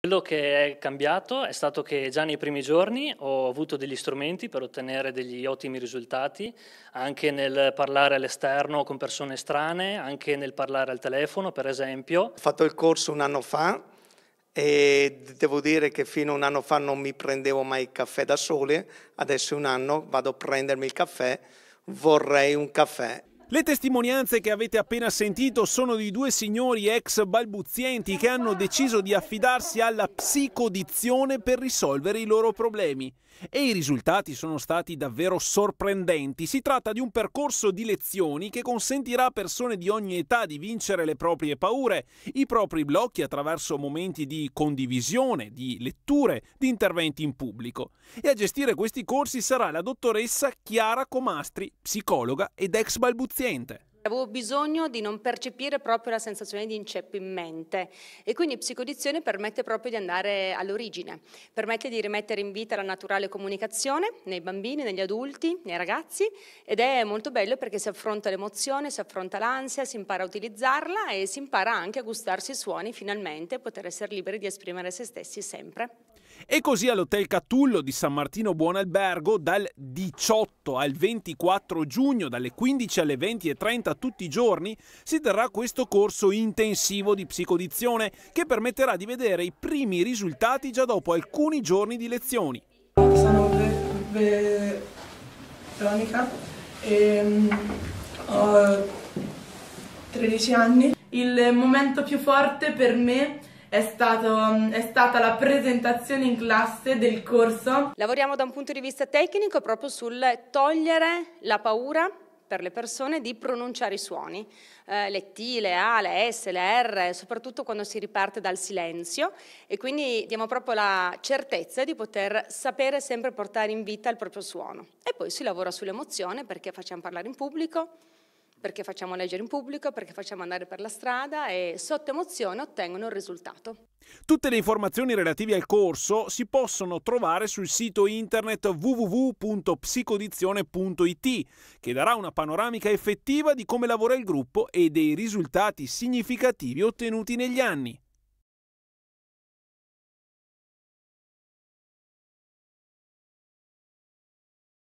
Quello che è cambiato è stato che già nei primi giorni ho avuto degli strumenti per ottenere degli ottimi risultati, anche nel parlare all'esterno con persone strane, anche nel parlare al telefono per esempio. Ho fatto il corso un anno fa e devo dire che fino a un anno fa non mi prendevo mai il caffè da sole, adesso un anno vado a prendermi il caffè, vorrei un caffè. Le testimonianze che avete appena sentito sono di due signori ex balbuzienti che hanno deciso di affidarsi alla psicodizione per risolvere i loro problemi. E i risultati sono stati davvero sorprendenti. Si tratta di un percorso di lezioni che consentirà a persone di ogni età di vincere le proprie paure, i propri blocchi attraverso momenti di condivisione, di letture, di interventi in pubblico. E a gestire questi corsi sarà la dottoressa Chiara Comastri, psicologa ed ex balbuziente paziente. Avevo bisogno di non percepire proprio la sensazione di in mente e quindi psicodizione permette proprio di andare all'origine, permette di rimettere in vita la naturale comunicazione nei bambini, negli adulti, nei ragazzi ed è molto bello perché si affronta l'emozione, si affronta l'ansia, si impara a utilizzarla e si impara anche a gustarsi i suoni finalmente poter essere liberi di esprimere se stessi sempre. E così all'Hotel Catullo di San Martino Buonalbergo dal 18 al 24 giugno, dalle 15 alle 20 e 30 tutti i giorni, si terrà questo corso intensivo di psicodizione che permetterà di vedere i primi risultati già dopo alcuni giorni di lezioni. Sono Ve Veronica e ehm, ho 13 anni. Il momento più forte per me è, stato, è, stata la presentazione in classe del corso. Lavoriamo da un punto di vista tecnico proprio sul togliere la paura per le persone di pronunciare i suoni, eh, le T, le A, le S, le R, soprattutto quando si riparte dal silenzio e quindi diamo proprio la certezza di poter sapere sempre portare in vita il proprio suono. E poi si lavora sull'emozione perché facciamo parlare in pubblico, perché facciamo leggere in pubblico, perché facciamo andare per la strada e sotto emozione ottengono il risultato. Tutte le informazioni relative al corso si possono trovare sul sito internet www.psicodizione.it che darà una panoramica effettiva di come lavora il gruppo e dei risultati significativi ottenuti negli anni.